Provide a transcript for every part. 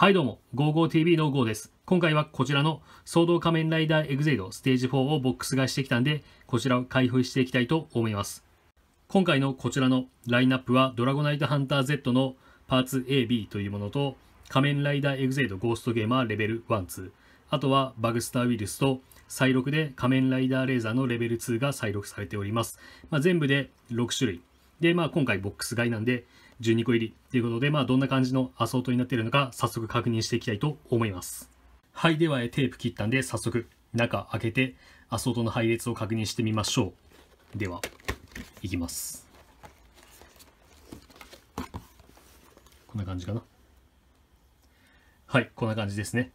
はいどうも、55TV の GO です。今回はこちらの総動仮面ライダーエグゼイドステージ4をボックス買いしてきたんで、こちらを開封していきたいと思います。今回のこちらのラインナップは、ドラゴナイトハンター Z のパーツ AB というものと、仮面ライダーエグゼイドゴーストゲーマーレベル1、2、あとはバグスターウイルスと再録で仮面ライダーレーザーのレベル2が再録されております。まあ、全部で6種類。で、まあ今回ボックス買いなんで、12個入りということで、まあ、どんな感じのアソートになっているのか、早速確認していきたいと思います。はい、では、テープ切ったんで、早速、中開けて、アソートの配列を確認してみましょう。では、いきます。こんな感じかな。はい、こんな感じですね。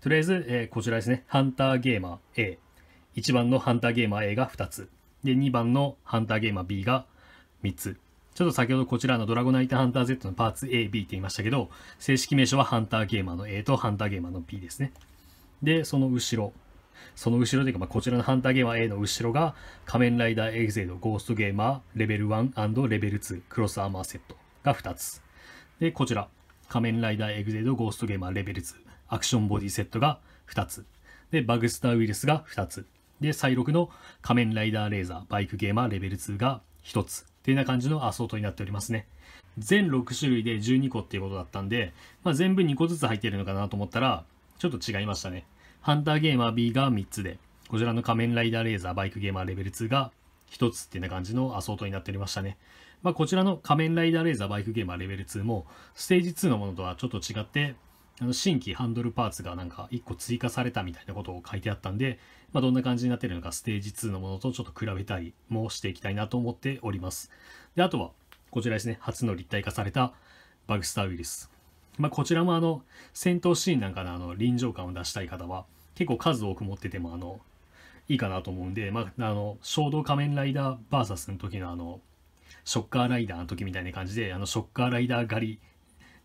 とりあえず、えー、こちらですね。ハンターゲーマー A。1番のハンターゲーマー A が2つ。で、2番のハンターゲーマー B が3つ。ちょっと先ほどこちらのドラゴナイトハンター Z のパーツ A、B って言いましたけど、正式名称はハンターゲーマーの A とハンターゲーマーの B ですね。で、その後ろ。その後ろというか、まあ、こちらのハンターゲーマー A の後ろが仮面ライダーエグゼイド、ゴーストゲーマー、レベル1レベル2、クロスアーマーセットが2つ。で、こちら、仮面ライダーエグゼイド、ゴーストゲーマー、レベル2、アクションボディセットが2つ。で、バグスターウイルスが2つ。で、再録の仮面ライダーレーザー、バイクゲーマー、レベル2が1つ。ていうような感じのアソートになっておりますね。全6種類で12個っていうことだったんで、まあ、全部2個ずつ入ってるのかなと思ったら、ちょっと違いましたね。ハンターゲーマー B が3つで、こちらの仮面ライダーレーザーバイクゲーマーレベル2が1つっていうような感じのアソートになっておりましたね。まあ、こちらの仮面ライダーレーザーバイクゲーマーレベル2も、ステージ2のものとはちょっと違って、あの新規ハンドルパーツがなんか1個追加されたみたいなことを書いてあったんで、まあ、どんな感じになってるのかステージ2のものとちょっと比べたりもしていきたいなと思っております。で、あとはこちらですね、初の立体化されたバグスターウイルス。まあ、こちらもあの戦闘シーンなんかのあの臨場感を出したい方は結構数多く持っててもあのいいかなと思うんで、まあ、あの衝動仮面ライダー VS の時のあのショッカーライダーの時みたいな感じであのショッカーライダー狩り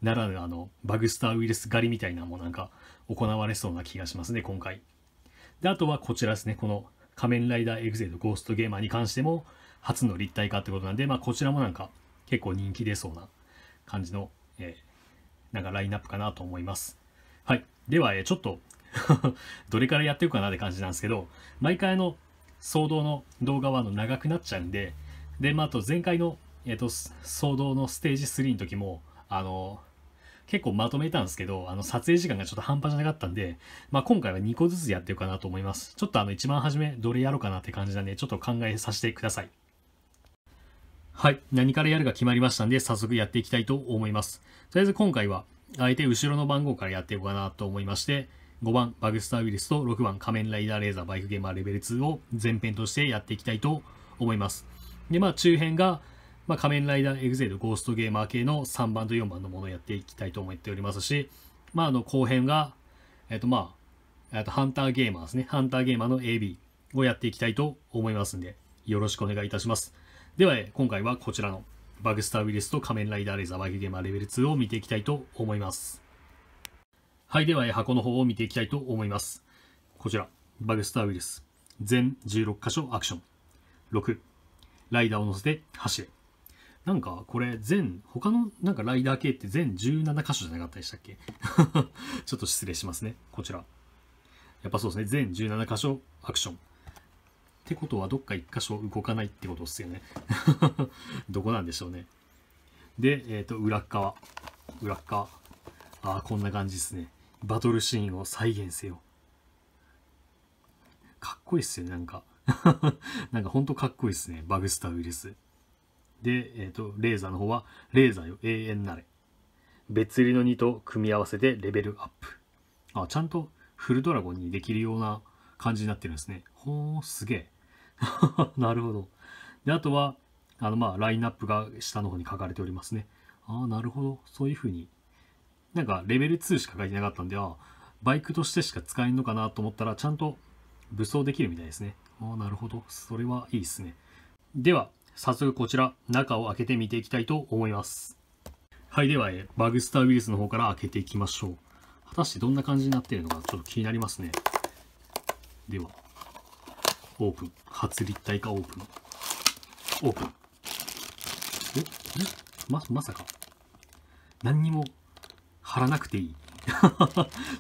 ならぬあのバグスターウイルス狩りみたいなもなんか行われそうな気がしますね、今回。で、あとはこちらですね、この仮面ライダーエグゼルゴーストゲーマーに関しても初の立体化ってことなんで、まあこちらもなんか結構人気出そうな感じの、えー、なんかラインナップかなと思います。はい。では、えー、ちょっと どれからやっていくかなって感じなんですけど、毎回の騒動の動画はあの長くなっちゃうんで、で、まあ、あと前回の、えっ、ー、と、騒動のステージ3の時も、あのー、結構まとめたんですけど、あの、撮影時間がちょっと半端じゃなかったんで、まあ、今回は2個ずつやっていこうかなと思います。ちょっとあの、一番初め、どれやろうかなって感じなんで、ちょっと考えさせてください。はい。何からやるか決まりましたんで、早速やっていきたいと思います。とりあえず今回は、あえて後ろの番号からやっていこうかなと思いまして、5番バグスターウイルスと6番仮面ライダーレーザーバイクゲーマーレベル2を前編としてやっていきたいと思います。で、まあ中編が、まあ、仮面ライダーエグゼイドゴーストゲーマー系の3番と4番のものをやっていきたいと思っておりますし、まあ、あの後編が、えっ、とまあ、えっとハンターゲーマーですね。ハンターゲーマーの AB をやっていきたいと思いますんで、よろしくお願いいたします。では、今回はこちらのバグスターウィルスと仮面ライダーレーザーバギゲーマーレベル2を見ていきたいと思います。はい、では箱の方を見ていきたいと思います。こちら、バグスターウィルス。全16箇所アクション。6、ライダーを乗せて走れ。なんかこれ全、他のなんかライダー系って全17箇所じゃなかったでしたっけ ちょっと失礼しますね。こちら。やっぱそうですね。全17箇所アクション。ってことはどっか1箇所動かないってことですよね どこなんでしょうね。で、えっ、ー、と、裏側。裏側。ああ、こんな感じですね。バトルシーンを再現せよ。かっこいいっすよね、なんか。なんかほんとかっこいいっすね。バグスターウイルス。で、えーと、レーザーの方はレーザーよ永遠なれ別売りの2と組み合わせてレベルアップあちゃんとフルドラゴンにできるような感じになってるんですねほーすげえ なるほどであとはあのまあラインナップが下の方に書かれておりますねああなるほどそういう風になんかレベル2しか書いてなかったんであバイクとしてしか使えんのかなと思ったらちゃんと武装できるみたいですねああなるほどそれはいいですねでは早速こちら中を開けてみていきたいと思いますはいではバグスターウイルスの方から開けていきましょう果たしてどんな感じになっているのかちょっと気になりますねではオープン初立体化オープンオープンええままさか何にも貼らなくていい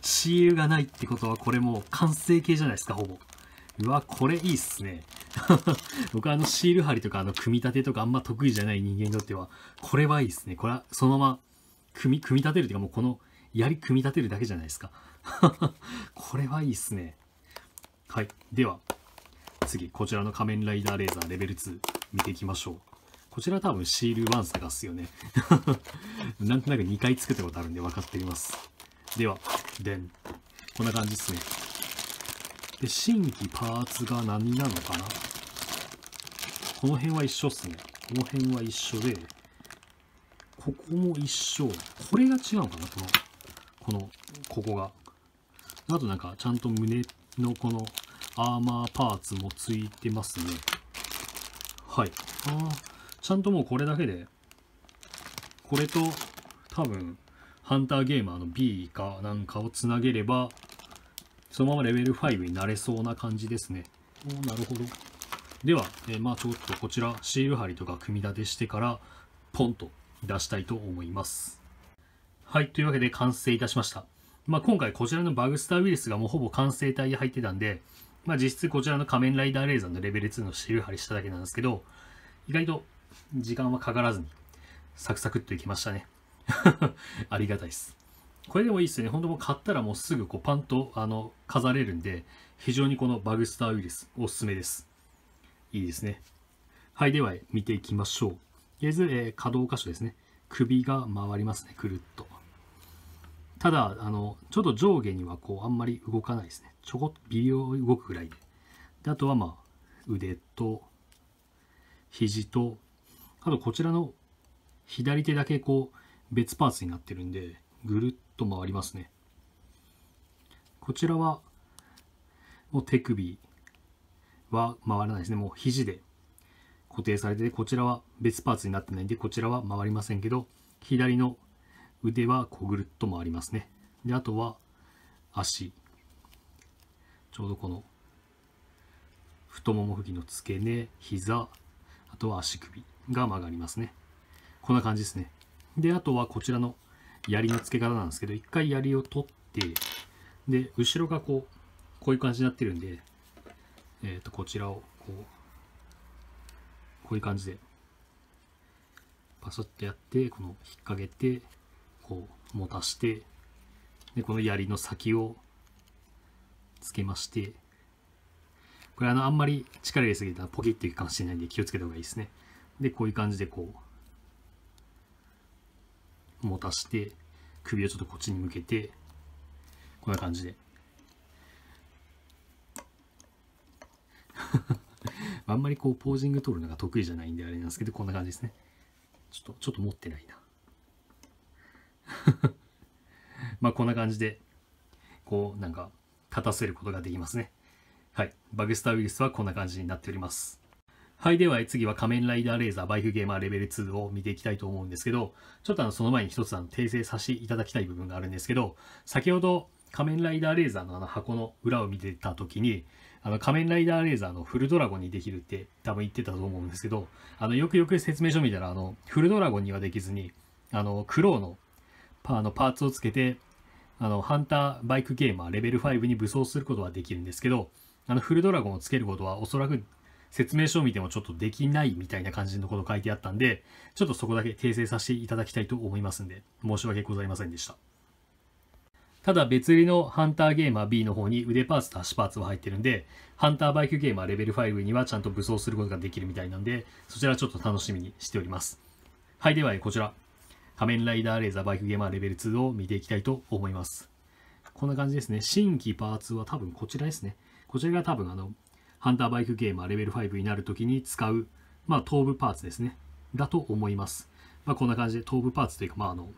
シールがないってことはこれもう完成形じゃないですかほぼうわこれいいっすね 僕はあのシール貼りとかあの組み立てとかあんま得意じゃない人間にとっては、これはいいですね。これはそのまま組み、組み立てるというかもうこの槍組み立てるだけじゃないですか。これはいいっすね。はい。では、次、こちらの仮面ライダーレーザーレベル2見ていきましょう。こちら多分シール1探すよね。なんとなく2回作ったことあるんで分かっています。では、でん。こんな感じですね。で、新規パーツが何なのかなこの辺は一緒っすね。この辺は一緒で、ここも一緒。これが違うのかなこの、この、ここが。あとなんか、ちゃんと胸のこのアーマーパーツもついてますね。はい。あちゃんともうこれだけで、これと多分、ハンターゲーマーの B かなんかをつなげれば、そのままレベル5になれそうな感じですね。おなるほど。では、えー、まあちょっとこちらシール貼りとか組み立てしてからポンと出したいと思います。はい、というわけで完成いたしました。まあ、今回こちらのバグスターウイルスがもうほぼ完成体で入ってたんで、まあ、実質こちらの仮面ライダーレーザーのレベル2のシール貼りしただけなんですけど、意外と時間はかからずにサクサクっといきましたね。ありがたいです。これでもいいですね。本当も買ったらもうすぐこうパンとあの飾れるんで、非常にこのバグスターウイルスおすすめです。いいですね。はい、では見ていきましょう。とりあえず、えー、可動箇所ですね。首が回りますね、くるっと。ただ、あの、ちょっと上下にはこう、あんまり動かないですね。ちょこっと微量動くぐらいで。で、あとはまあ、腕と、肘と、あとこちらの左手だけこう、別パーツになってるんで、ぐるっともありますねこちらはもう手首は回らないですねもう肘で固定されてこちらは別パーツになってないんでこちらは回りませんけど左の腕はこうぐるっと回りますねであとは足ちょうどこの太もも付近の付け根膝あとは足首が曲がりますねこんな感じですねであとはこちらの槍の付け方なんですけど一回槍を取ってで後ろがこうこういう感じになってるんで、えー、とこちらをこうこういう感じでパソッとやってこの引っ掛けてこう持たしてでこの槍の先をつけましてこれあのあんまり力入れすぎたらポキっていくかもしれないんで気をつけた方がいいですねでこういう感じでこう持たして、首をちょっとこっちに向けて、こんな感じで。あんまりこうポージング取るのが得意じゃないんであれなんですけど、こんな感じですね。ちょっと、ちょっと持ってないな。まあこんな感じで、こうなんか立たせることができますね。はい。バグスターウイルスはこんな感じになっております。はい、では次は仮面ライダーレーザーバイクゲーマーレベル2を見ていきたいと思うんですけど、ちょっとあのその前に一つあの訂正させていただきたい部分があるんですけど、先ほど仮面ライダーレーザーのあの箱の裏を見てた時に、あの仮面ライダーレーザーのフルドラゴンにできるって多分言ってたと思うんですけど、あのよくよく説明書見たらあのフルドラゴンにはできずに、あのクローのパーのパーツをつけて、あのハンターバイクゲーマーレベル5に武装することはできるんですけど、あのフルドラゴンをつけることはおそらく説明書を見てもちょっとできないみたいな感じのこと書いてあったんで、ちょっとそこだけ訂正させていただきたいと思いますんで、申し訳ございませんでした。ただ別売りのハンターゲーマー B の方に腕パーツと足パーツは入ってるんで、ハンターバイクゲーマーレベル5にはちゃんと武装することができるみたいなんで、そちらちょっと楽しみにしております。はい、ではこちら、仮面ライダーレーザーバイクゲーマーレベル2を見ていきたいと思います。こんな感じですね。新規パーツは多分こちらですね。こちらが多分あの、ハンターバイクゲーマーレベル5になるときに使う、まあ、頭部パーツですね。だと思います。まあ、こんな感じで頭部パーツというか、まあ、あの、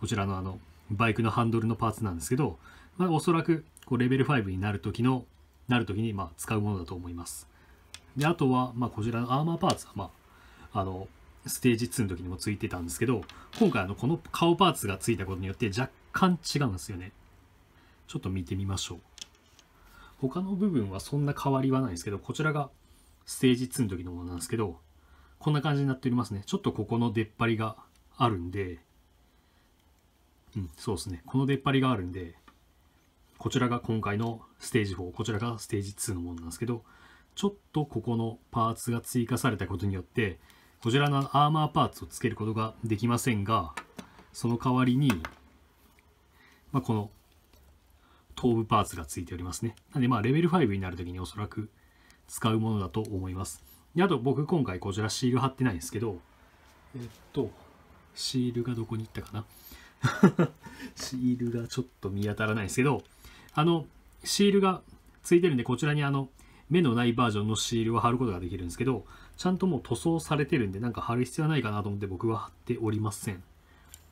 こちらのあの、バイクのハンドルのパーツなんですけど、まあ、おそらく、こう、レベル5になるときの、なるときに、まあ、使うものだと思います。で、あとは、まあ、こちらのアーマーパーツは、まあ、あの、ステージ2の時にもついてたんですけど、今回、あの、この顔パーツがついたことによって若干違うんですよね。ちょっと見てみましょう。他の部分はそんな変わりはないんですけど、こちらがステージ2の時のものなんですけど、こんな感じになっておりますね。ちょっとここの出っ張りがあるんで、うん、そうですね。この出っ張りがあるんで、こちらが今回のステージ4、こちらがステージ2のものなんですけど、ちょっとここのパーツが追加されたことによって、こちらのアーマーパーツをつけることができませんが、その代わりに、まあ、この頭部パーツがついておりますね。なんでまあレベル5になるときにおそらく使うものだと思います。で、あと僕今回こちらシール貼ってないんですけど、えっと、シールがどこに行ったかな シールがちょっと見当たらないですけど、あの、シールがついてるんで、こちらにあの、目のないバージョンのシールを貼ることができるんですけど、ちゃんともう塗装されてるんで、なんか貼る必要はないかなと思って僕は貼っておりません。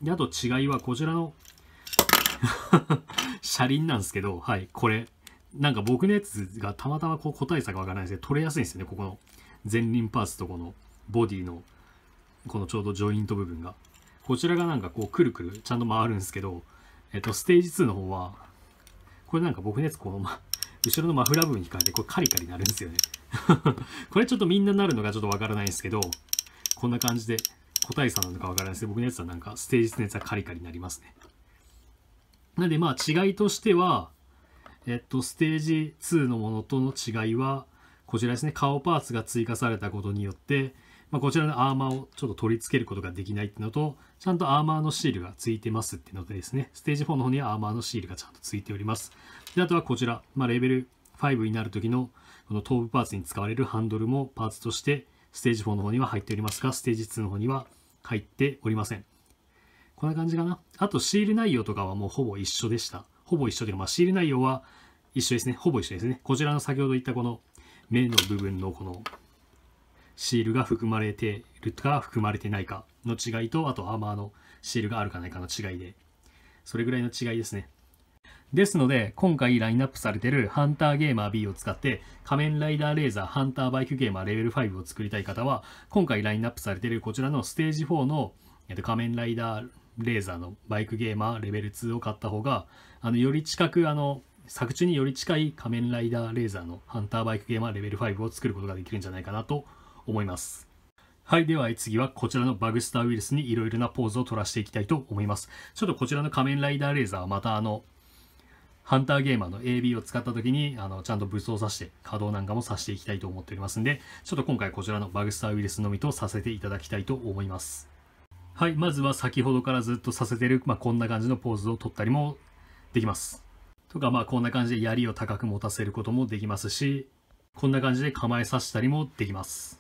で、あと違いはこちらの 車輪なんですけど、はい、これ。なんか僕のやつがたまたまこう個体差がわからないですけど、取れやすいんですよね、ここの前輪パーツとこのボディの、このちょうどジョイント部分が。こちらがなんかこうくるくるちゃんと回るんですけど、えっと、ステージ2の方は、これなんか僕のやつこの、ま、後ろのマフラー部分に変えて、これカリカリなるんですよね これちょっとみんななるのがちょっとわからないんですけど、こんな感じで個体差なのかわからないですけど、僕のやつはなんかステージ2のやつはカリカリになりますね。なんでまあ違いとしては、えっと、ステージ2のものとの違いは、こちらですね、顔パーツが追加されたことによって、まあ、こちらのアーマーをちょっと取り付けることができないっていうのと、ちゃんとアーマーのシールがついてますっていうのでですね、ステージ4の方にはアーマーのシールがちゃんとついております。で、あとはこちら、まあ、レベル5になる時のこの頭部パーツに使われるハンドルもパーツとして、ステージ4の方には入っておりますが、ステージ2の方には入っておりません。こんな感じかな。あと、仕入れ内容とかはもうほぼ一緒でした。ほぼ一緒というか、まあ、仕入れ内容は一緒ですね。ほぼ一緒ですね。こちらの先ほど言ったこの目の部分のこのシールが含まれてるか含まれてないかの違いと、あとアーマーのシールがあるかないかの違いで、それぐらいの違いですね。ですので、今回ラインナップされてるハンターゲーマー B を使って、仮面ライダーレーザーハンターバイクゲーマーレベル5を作りたい方は、今回ラインナップされてるこちらのステージ4の仮面ライダーレーザーのバイクゲーマーレベル2を買った方があのより近くあの作中により近い仮面ライダーレーザーのハンターバイクゲーマーレベル5を作ることができるんじゃないかなと思いますはいでは次はこちらのバグスターウイルスにいろいろなポーズを取らしていきたいと思いますちょっとこちらの仮面ライダーレーザーはまたあのハンターゲーマーの AB を使った時にあのちゃんと武装させて稼働なんかもさせていきたいと思っておりますんでちょっと今回こちらのバグスターウイルスのみとさせていただきたいと思いますはい、まずは先ほどからずっとさせてる、まあ、こんな感じのポーズを取ったりもできます。とか、まあ、こんな感じで槍を高く持たせることもできますし、こんな感じで構えさせたりもできます。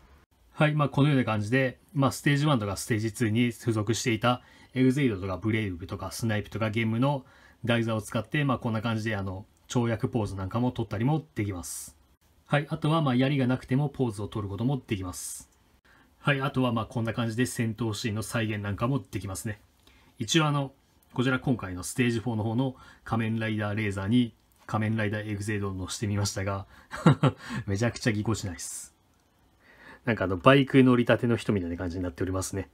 はい、まあ、このような感じで、まあ、ステージ1とかステージ2に付属していた、エグゼイドとかブレイブとかスナイプとかゲームの台座を使って、まあ、こんな感じで、あの、跳躍ポーズなんかも取ったりもできます。はい、あとは、まあ、槍がなくてもポーズを取ることもできます。はい、あとはまあこんな感じで戦闘シーンの再現なんかもできますね。一応あの、こちら今回のステージ4の方の仮面ライダーレーザーに仮面ライダーエグゼイドを乗してみましたが めちゃくちゃぎこちないです。なんかあの、バイク乗りたての人みたいな感じになっておりますね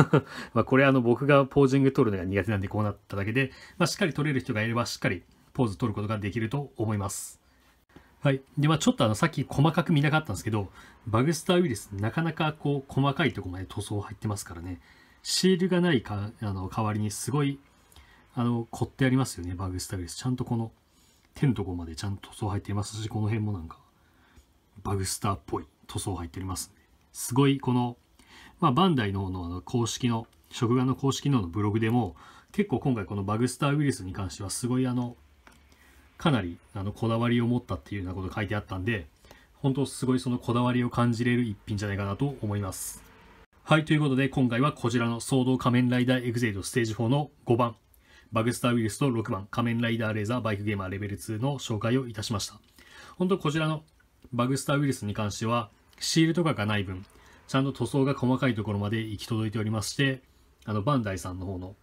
まこれあの、僕がポージング取るのが苦手なんでこうなっただけで、まあ、しっかり取れる人がいればしっかりポーズ取ることができると思います。はい。で、まあちょっとあの、さっき細かく見なかったんですけど、バグスターウイルス、なかなかこう、細かいとこまで塗装入ってますからね、シールがないか、あの、代わりにすごい、あの、凝ってありますよね、バグスターウイルス。ちゃんとこの、手のとこまでちゃんと塗装入っていますし、この辺もなんか、バグスターっぽい塗装入っておりますすごいこの、まあ、バンダイの方のあの公式の、食玩の公式のブログでも、結構今回このバグスターウイルスに関してはすごいあの、かなりあのこだわりを持ったっていうようなこと書いてあったんで、本当すごいそのこだわりを感じれる一品じゃないかなと思います。はい、ということで今回はこちらの騒動仮面ライダーエグゼイドステージ4の5番、バグスターウイルスと6番、仮面ライダーレーザーバイクゲーマーレベル2の紹介をいたしました。本当こちらのバグスターウイルスに関しては、シールとかがない分、ちゃんと塗装が細かいところまで行き届いておりまして、あの、バンダイさんの方の、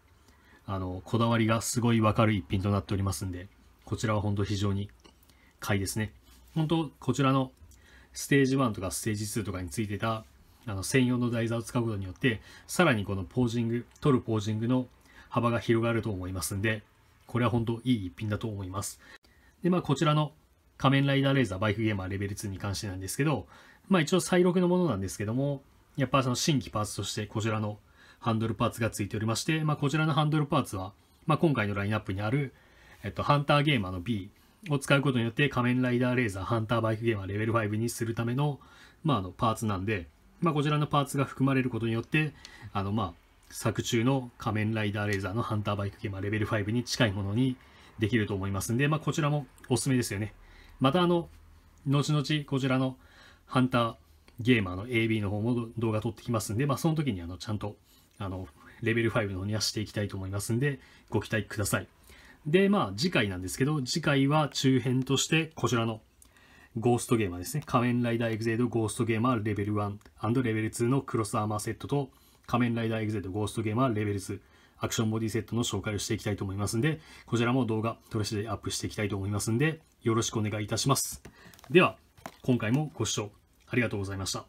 あの、こだわりがすごいわかる一品となっておりますんで、こちらは本当非常に買いですね。本当こちらのステージ1とかステージ2とかについてたあの専用の台座を使うことによって、さらにこのポージング、取るポージングの幅が広がると思いますんで、これは本当いい一品だと思います。で、まあこちらの仮面ライダーレーザーバイクゲーマーレベル2に関してなんですけど、まあ一応再録のものなんですけども、やっぱその新規パーツとしてこちらのハンドルパーツが付いておりまして、まあこちらのハンドルパーツは、まあ今回のラインナップにあるえっと、ハンターゲーマーの B を使うことによって仮面ライダーレーザーハンターバイクゲーマーレベル5にするための,、まあ、あのパーツなんで、まあ、こちらのパーツが含まれることによってあの、まあ、作中の仮面ライダーレーザーのハンターバイクゲーマーレベル5に近いものにできると思いますんで、まあ、こちらもおすすめですよねまたあの後々こちらのハンターゲーマーの AB の方も動画撮ってきますんで、まあ、その時にあのちゃんとあのレベル5の方にはしていきたいと思いますんでご期待ください。で、まあ次回なんですけど、次回は中編としてこちらのゴーストゲーマーですね。仮面ライダーエグゼイドゴーストゲーマーレベル1レベル2のクロスアーマーセットと仮面ライダーエグゼイドゴーストゲーマーレベル2アクションボディセットの紹介をしていきたいと思いますんで、こちらも動画、撮らせてアップしていきたいと思いますんで、よろしくお願いいたします。では、今回もご視聴ありがとうございました。